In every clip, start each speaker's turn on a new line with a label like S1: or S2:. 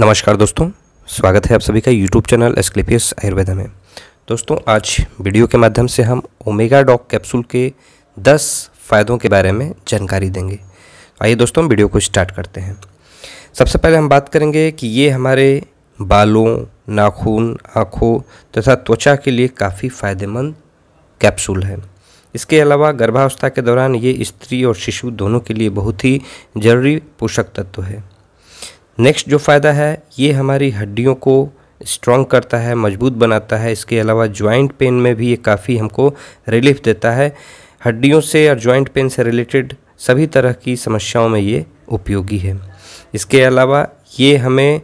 S1: नमस्कार दोस्तों स्वागत है आप सभी का यूट्यूब चैनल एस्क्लिपियस आयुर्वेदा में दोस्तों आज वीडियो के माध्यम से हम ओमेगा डॉक कैप्सूल के 10 फ़ायदों के बारे में जानकारी देंगे आइए दोस्तों हम वीडियो को स्टार्ट करते हैं सबसे पहले हम बात करेंगे कि ये हमारे बालों नाखून आँखों तथा त्वचा के लिए काफ़ी फ़ायदेमंद कैप्सूल है इसके अलावा गर्भावस्था के दौरान ये स्त्री और शिशु दोनों के लिए बहुत ही जरूरी पोषक तत्व है नेक्स्ट जो फ़ायदा है ये हमारी हड्डियों को स्ट्रॉन्ग करता है मजबूत बनाता है इसके अलावा जॉइंट पेन में भी ये काफ़ी हमको रिलीफ देता है हड्डियों से और जॉइंट पेन से रिलेटेड सभी तरह की समस्याओं में ये उपयोगी है इसके अलावा ये हमें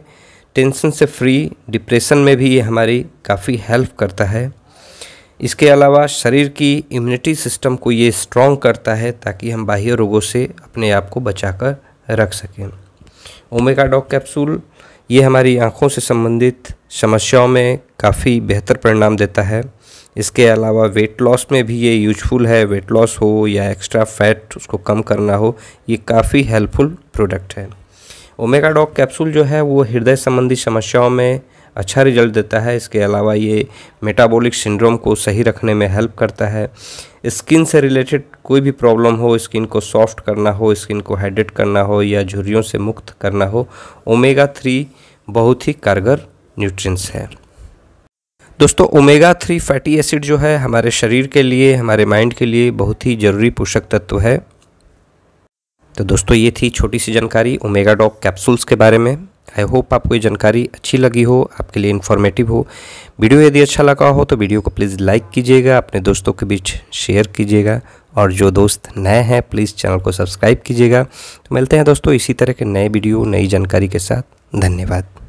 S1: टेंशन से फ्री डिप्रेशन में भी ये हमारी काफ़ी हेल्प करता है इसके अलावा शरीर की इम्यूनिटी सिस्टम को ये स्ट्रॉन्ग करता है ताकि हम बाह्य रोगों से अपने आप को बचा रख सकें ओमेगा डॉग कैप्सूल ये हमारी आँखों से संबंधित समस्याओं में काफ़ी बेहतर परिणाम देता है इसके अलावा वेट लॉस में भी ये यूजफुल है वेट लॉस हो या एक्स्ट्रा फैट उसको कम करना हो ये काफ़ी हेल्पफुल प्रोडक्ट है ओमेगा डॉग कैप्सूल जो है वो हृदय संबंधी समस्याओं में अच्छा रिजल्ट देता है इसके अलावा ये मेटाबॉलिक सिंड्रोम को सही रखने में हेल्प करता है स्किन से रिलेटेड कोई भी प्रॉब्लम हो स्किन को सॉफ्ट करना हो स्किन को हाइड्रेट करना हो या झुर्रियों से मुक्त करना हो ओमेगा थ्री बहुत ही कारगर न्यूट्रिएंट्स है दोस्तों ओमेगा थ्री फैटी एसिड जो है हमारे शरीर के लिए हमारे माइंड के लिए बहुत ही ज़रूरी पोषक तत्व है तो दोस्तों ये थी छोटी सी जानकारी ओमेगा डॉग कैप्सूल्स के बारे में आई होप आपको ये जानकारी अच्छी लगी हो आपके लिए इन्फॉर्मेटिव हो वीडियो यदि अच्छा लगा हो तो वीडियो को प्लीज़ लाइक कीजिएगा अपने दोस्तों के बीच शेयर कीजिएगा और जो दोस्त नए हैं प्लीज़ चैनल को सब्सक्राइब कीजिएगा तो मिलते हैं दोस्तों इसी तरह के नए वीडियो नई जानकारी के साथ धन्यवाद